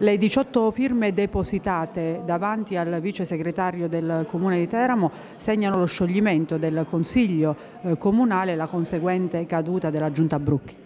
Le 18 firme depositate davanti al vice segretario del Comune di Teramo segnano lo scioglimento del Consiglio eh, Comunale e la conseguente caduta della Giunta Brucchi.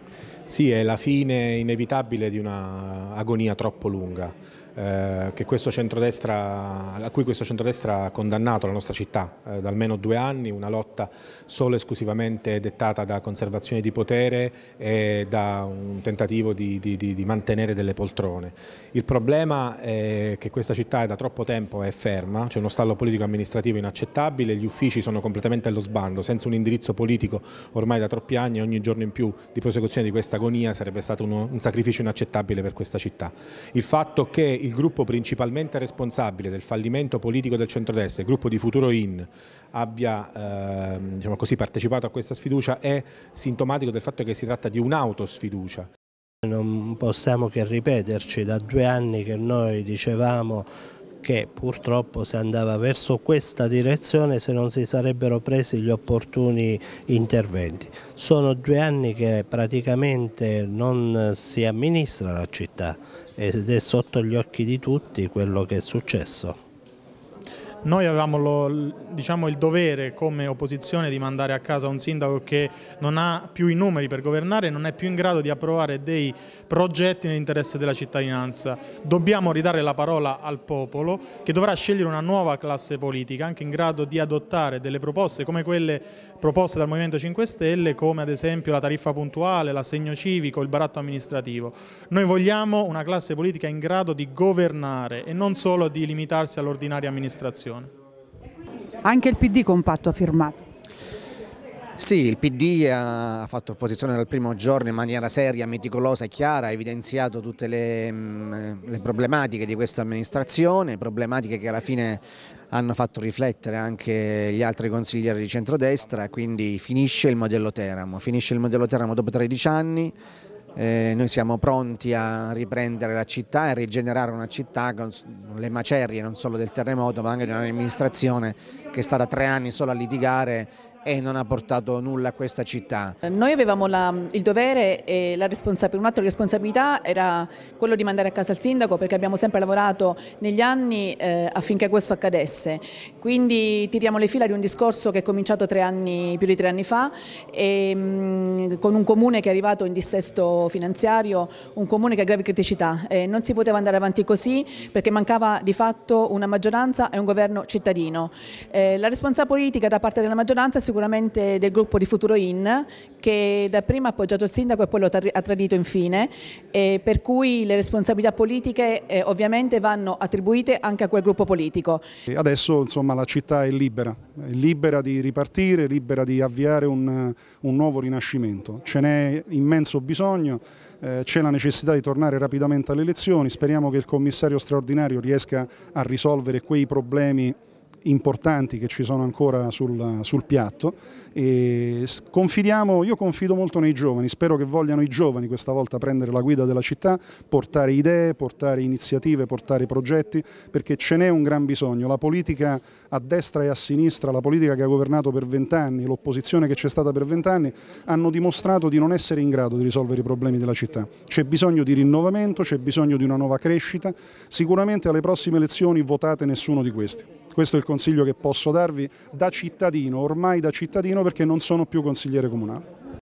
Sì, è la fine inevitabile di un'agonia troppo lunga eh, a cui questo centrodestra ha condannato la nostra città eh, da almeno due anni, una lotta solo e esclusivamente dettata da conservazione di potere e da un tentativo di, di, di, di mantenere delle poltrone. Il problema è che questa città è da troppo tempo è ferma, c'è uno stallo politico-amministrativo inaccettabile, gli uffici sono completamente allo sbando, senza un indirizzo politico ormai da troppi anni ogni giorno in più di prosecuzione di questa agonia sarebbe stato uno, un sacrificio inaccettabile per questa città. Il fatto che il gruppo principalmente responsabile del fallimento politico del centrodestra, il gruppo di Futuro In, abbia eh, diciamo così, partecipato a questa sfiducia è sintomatico del fatto che si tratta di un'autosfiducia. Non possiamo che ripeterci, da due anni che noi dicevamo che purtroppo se andava verso questa direzione se non si sarebbero presi gli opportuni interventi. Sono due anni che praticamente non si amministra la città ed è sotto gli occhi di tutti quello che è successo. Noi avevamo lo, diciamo, il dovere come opposizione di mandare a casa un sindaco che non ha più i numeri per governare e non è più in grado di approvare dei progetti nell'interesse della cittadinanza. Dobbiamo ridare la parola al popolo che dovrà scegliere una nuova classe politica anche in grado di adottare delle proposte come quelle proposte dal Movimento 5 Stelle come ad esempio la tariffa puntuale, l'assegno civico, il baratto amministrativo. Noi vogliamo una classe politica in grado di governare e non solo di limitarsi all'ordinaria amministrazione soluzione. Anche il PD compatto ha firmato. Sì, il PD ha fatto opposizione dal primo giorno in maniera seria, meticolosa e chiara, ha evidenziato tutte le, mm, le problematiche di questa amministrazione, problematiche che alla fine hanno fatto riflettere anche gli altri consiglieri di centrodestra, quindi finisce il modello Teramo, finisce il modello Teramo dopo 13 anni, eh, noi siamo pronti a riprendere la città e rigenerare una città con le macerie non solo del terremoto ma anche di un'amministrazione che è stata tre anni solo a litigare e non ha portato nulla a questa città. Noi avevamo la, il dovere e un'altra responsabilità era quello di mandare a casa il sindaco perché abbiamo sempre lavorato negli anni eh, affinché questo accadesse. Quindi tiriamo le fila di un discorso che è cominciato anni, più di tre anni fa e, mh, mm, con un comune che è arrivato in dissesto finanziario, un comune che ha gravi criticità. Eh, non si poteva andare avanti così perché mancava di fatto una maggioranza e un governo cittadino. Eh, la responsabilità politica da parte della maggioranza è sicuramente del gruppo di Futuro In che dapprima ha appoggiato il sindaco e poi lo ha tradito infine, per cui le responsabilità politiche eh, ovviamente vanno attribuite anche a quel gruppo politico. E adesso insomma, la città è libera, è libera di ripartire, libera di avviare un, un nuovo rinascimento, ce n'è immenso bisogno, eh, c'è la necessità di tornare rapidamente alle elezioni, speriamo che il commissario straordinario riesca a risolvere quei problemi importanti che ci sono ancora sul, sul piatto e confidiamo, io confido molto nei giovani, spero che vogliano i giovani questa volta prendere la guida della città, portare idee, portare iniziative, portare progetti perché ce n'è un gran bisogno, la politica a destra e a sinistra, la politica che ha governato per vent'anni, l'opposizione che c'è stata per vent'anni hanno dimostrato di non essere in grado di risolvere i problemi della città, c'è bisogno di rinnovamento, c'è bisogno di una nuova crescita, sicuramente alle prossime elezioni votate nessuno di questi. Questo è il consiglio che posso darvi da cittadino, ormai da cittadino perché non sono più consigliere comunale.